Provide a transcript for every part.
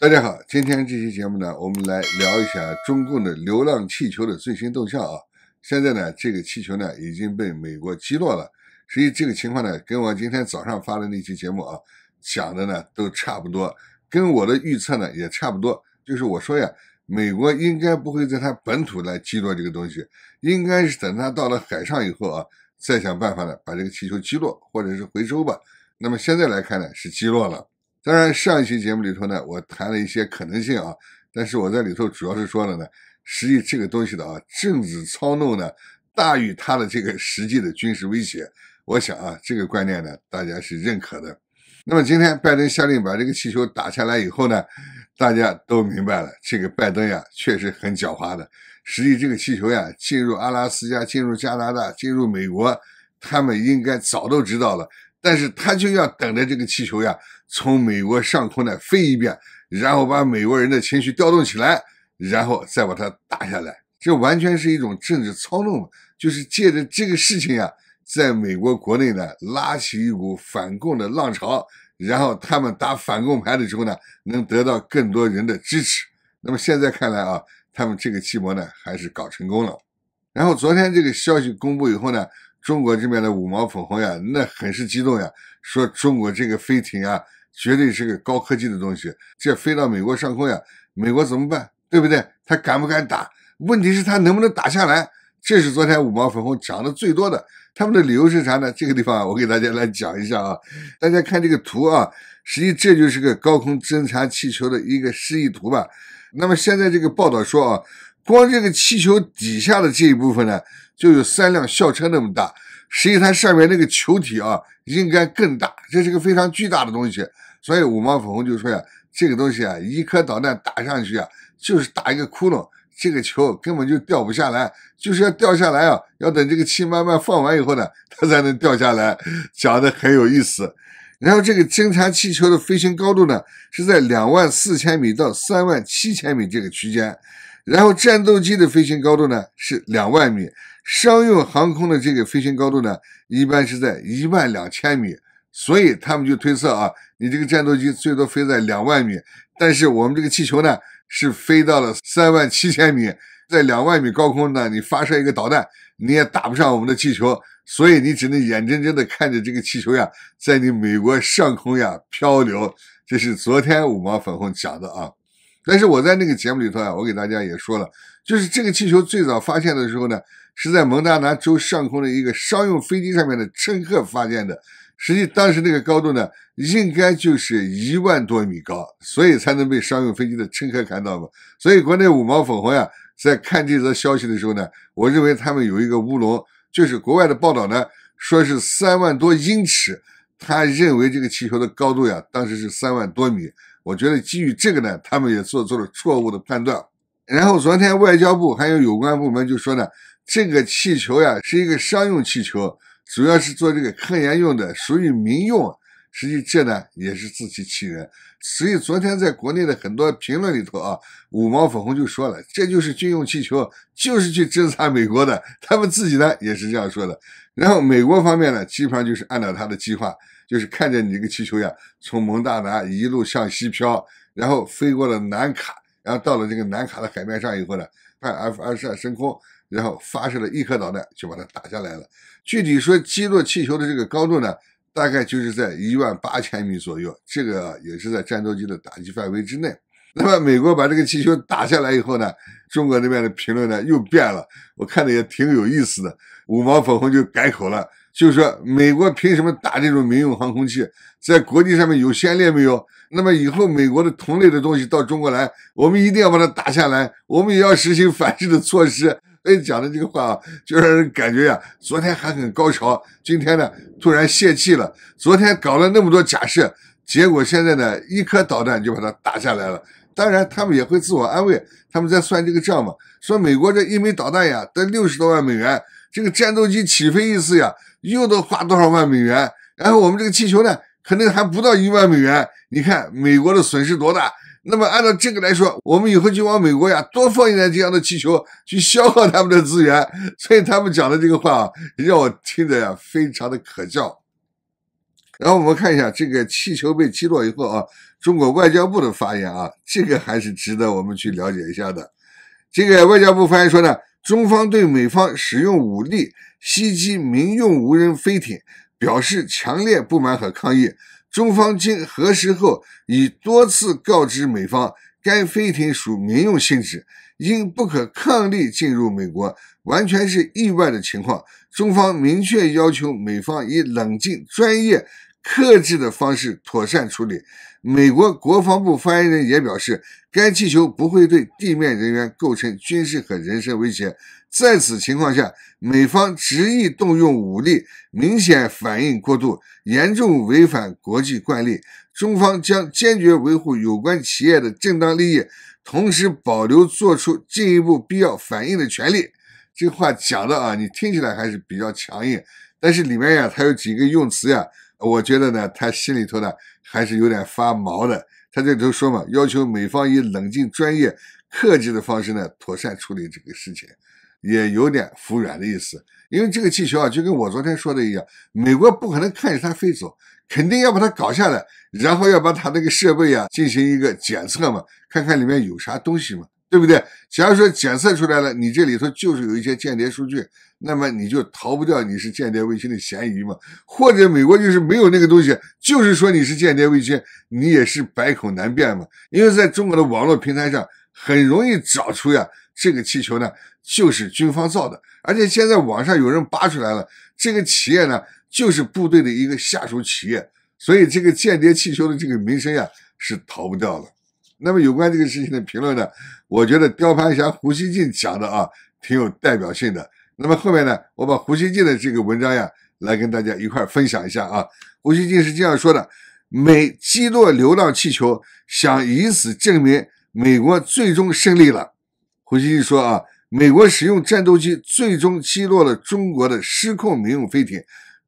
大家好，今天这期节目呢，我们来聊一下中共的流浪气球的最新动向啊。现在呢，这个气球呢已经被美国击落了。实际这个情况呢，跟我今天早上发的那期节目啊讲的呢都差不多，跟我的预测呢也差不多。就是我说呀，美国应该不会在他本土来击落这个东西，应该是等他到了海上以后啊，再想办法呢把这个气球击落或者是回收吧。那么现在来看呢，是击落了。当然，上一期节目里头呢，我谈了一些可能性啊，但是我在里头主要是说了呢，实际这个东西的啊，政治操弄呢大于它的这个实际的军事威胁。我想啊，这个观念呢，大家是认可的。那么今天拜登下令把这个气球打下来以后呢，大家都明白了，这个拜登呀确实很狡猾的。实际这个气球呀进入阿拉斯加、进入加拿大、进入美国，他们应该早都知道了。但是他就要等着这个气球呀，从美国上空呢飞一遍，然后把美国人的情绪调动起来，然后再把它打下来。这完全是一种政治操弄，嘛，就是借着这个事情呀，在美国国内呢拉起一股反共的浪潮，然后他们打反共牌的时候呢，能得到更多人的支持。那么现在看来啊，他们这个计谋呢还是搞成功了。然后昨天这个消息公布以后呢。中国这边的五毛粉红呀，那很是激动呀，说中国这个飞艇啊，绝对是个高科技的东西，这飞到美国上空呀，美国怎么办？对不对？他敢不敢打？问题是，他能不能打下来？这是昨天五毛粉红讲的最多的，他们的理由是啥呢？这个地方我给大家来讲一下啊，大家看这个图啊，实际这就是个高空侦察气球的一个示意图吧。那么现在这个报道说啊。光这个气球底下的这一部分呢，就有三辆校车那么大。实际它上面那个球体啊，应该更大，这是个非常巨大的东西。所以五毛粉红就说呀，这个东西啊，一颗导弹打上去啊，就是打一个窟窿，这个球根本就掉不下来。就是要掉下来啊，要等这个气慢慢放完以后呢，它才能掉下来。讲的很有意思。然后这个侦察气球的飞行高度呢，是在两万四千米到三万七千米这个区间。然后战斗机的飞行高度呢是两万米，商用航空的这个飞行高度呢一般是在一万两千米，所以他们就推测啊，你这个战斗机最多飞在两万米，但是我们这个气球呢是飞到了三万七千米，在两万米高空呢，你发射一个导弹你也打不上我们的气球，所以你只能眼睁睁的看着这个气球呀在你美国上空呀漂流。这是昨天五毛粉红讲的啊。但是我在那个节目里头啊，我给大家也说了，就是这个气球最早发现的时候呢，是在蒙大拿州上空的一个商用飞机上面的乘客发现的。实际当时那个高度呢，应该就是一万多米高，所以才能被商用飞机的乘客看到嘛。所以国内五毛粉红呀，在看这则消息的时候呢，我认为他们有一个乌龙，就是国外的报道呢，说是三万多英尺，他认为这个气球的高度呀，当时是三万多米。我觉得基于这个呢，他们也做出了错误的判断。然后昨天外交部还有有关部门就说呢，这个气球呀是一个商用气球，主要是做这个科研用的，属于民用。实际这呢也是自欺欺人。实际昨天在国内的很多评论里头啊，五毛粉红就说了，这就是军用气球，就是去侦察美国的。他们自己呢也是这样说的。然后美国方面呢，基本上就是按照他的计划，就是看见你这个气球呀，从蒙大拿一路向西飘，然后飞过了南卡，然后到了这个南卡的海面上以后呢，派 F 二十二升空，然后发射了一颗导弹，就把它打下来了。具体说击落气球的这个高度呢？大概就是在一万八千米左右，这个也是在战斗机的打击范围之内。那么美国把这个气球打下来以后呢，中国那边的评论呢又变了，我看的也挺有意思的。五毛粉红就改口了，就说美国凭什么打这种民用航空器？在国际上面有先例没有？那么以后美国的同类的东西到中国来，我们一定要把它打下来，我们也要实行反制的措施。讲的这个话啊，就让人感觉呀，昨天还很高潮，今天呢突然泄气了。昨天搞了那么多假设，结果现在呢，一颗导弹就把它打下来了。当然，他们也会自我安慰，他们在算这个账嘛，说美国这一枚导弹呀，得六十多万美元，这个战斗机起飞一次呀，又得花多少万美元，然后我们这个气球呢，可能还不到一万美元。你看，美国的损失多大。那么按照这个来说，我们以后就往美国呀多放一点这样的气球，去消耗他们的资源。所以他们讲的这个话啊，让我听着呀非常的可笑。然后我们看一下这个气球被击落以后啊，中国外交部的发言啊，这个还是值得我们去了解一下的。这个外交部发言说呢，中方对美方使用武力袭击民用无人飞艇表示强烈不满和抗议。中方经核实后，已多次告知美方，该飞艇属民用性质，因不可抗力进入美国，完全是意外的情况。中方明确要求美方以冷静、专业。克制的方式妥善处理。美国国防部发言人也表示，该气球不会对地面人员构成军事和人身威胁。在此情况下，美方执意动用武力，明显反应过度，严重违反国际惯例。中方将坚决维护有关企业的正当利益，同时保留做出进一步必要反应的权利。这话讲的啊，你听起来还是比较强硬，但是里面呀，它有几个用词呀。我觉得呢，他心里头呢还是有点发毛的。他这里头说嘛，要求美方以冷静、专业、克制的方式呢，妥善处理这个事情，也有点服软的意思。因为这个气球啊，就跟我昨天说的一样，美国不可能看着它飞走，肯定要把它搞下来，然后要把它那个设备啊进行一个检测嘛，看看里面有啥东西嘛。对不对？假如说检测出来了，你这里头就是有一些间谍数据，那么你就逃不掉你是间谍卫星的嫌疑嘛？或者美国就是没有那个东西，就是说你是间谍卫星，你也是百口难辩嘛？因为在中国的网络平台上很容易找出呀，这个气球呢就是军方造的，而且现在网上有人扒出来了，这个企业呢就是部队的一个下属企业，所以这个间谍气球的这个名声呀是逃不掉了。那么有关这个事情的评论呢，我觉得刁盘侠胡锡进讲的啊，挺有代表性的。那么后面呢，我把胡锡进的这个文章呀，来跟大家一块分享一下啊。胡锡进是这样说的：美击落流浪气球，想以此证明美国最终胜利了。胡锡进说啊，美国使用战斗机最终击落了中国的失控民用飞艇。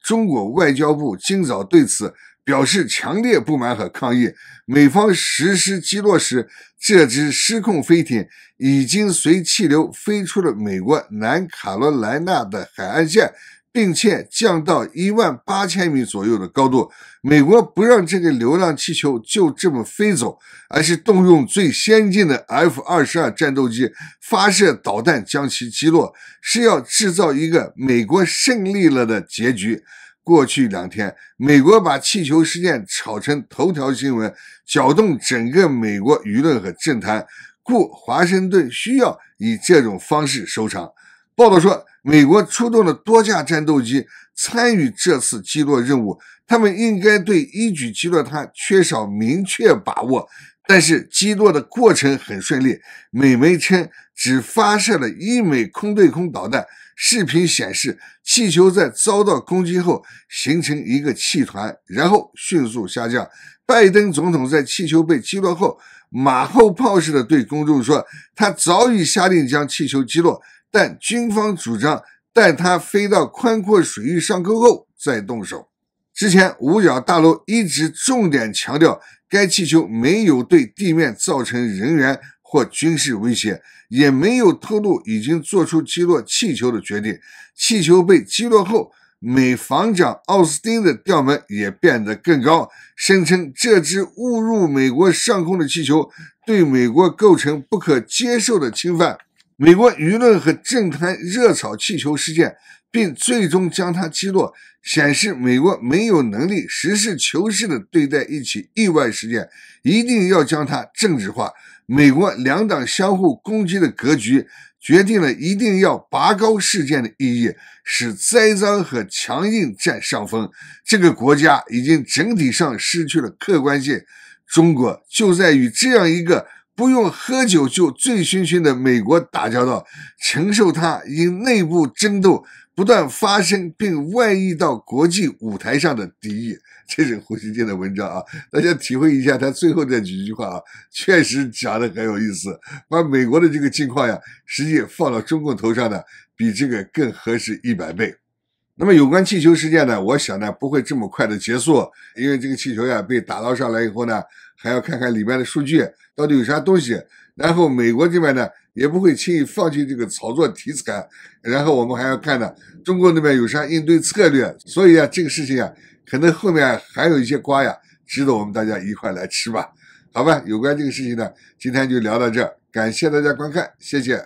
中国外交部今早对此。表示强烈不满和抗议。美方实施击落时，这只失控飞艇已经随气流飞出了美国南卡罗来纳的海岸线，并且降到一万八千米左右的高度。美国不让这个流浪气球就这么飞走，而是动用最先进的 F-22 战斗机发射导弹将其击落，是要制造一个美国胜利了的结局。过去两天，美国把气球事件炒成头条新闻，搅动整个美国舆论和政坛。故华盛顿需要以这种方式收场。报道说，美国出动了多架战斗机参与这次击落任务。他们应该对一举击落他缺少明确把握。但是击落的过程很顺利，美媒称只发射了一枚空对空导弹。视频显示，气球在遭到攻击后形成一个气团，然后迅速下降。拜登总统在气球被击落后，马后炮似的对公众说，他早已下令将气球击落，但军方主张待它飞到宽阔水域上空后再动手。之前，五角大楼一直重点强调，该气球没有对地面造成人员或军事威胁，也没有透露已经做出击落气球的决定。气球被击落后，美防长奥斯汀的调门也变得更高，声称这只误入美国上空的气球对美国构成不可接受的侵犯。美国舆论和政坛热炒气球事件。并最终将他击落，显示美国没有能力实事求是地对待一起意外事件，一定要将它政治化。美国两党相互攻击的格局决定了一定要拔高事件的意义，使栽赃和强硬占上风。这个国家已经整体上失去了客观性。中国就在与这样一个不用喝酒就醉醺醺的美国打交道，承受它因内部争斗。不断发生并外溢到国际舞台上的敌意，这是胡锡进的文章啊，大家体会一下他最后这几句话啊，确实讲的很有意思，把美国的这个境况呀，实际放到中共头上呢，比这个更合适一百倍。那么有关气球事件呢，我想呢不会这么快的结束，因为这个气球呀被打捞上来以后呢，还要看看里面的数据到底有啥东西，然后美国这边呢。也不会轻易放弃这个炒作题材，然后我们还要看呢，中国那边有啥应对策略，所以啊，这个事情啊，可能后面还有一些瓜呀，值得我们大家一块来吃吧，好吧？有关这个事情呢，今天就聊到这儿，感谢大家观看，谢谢。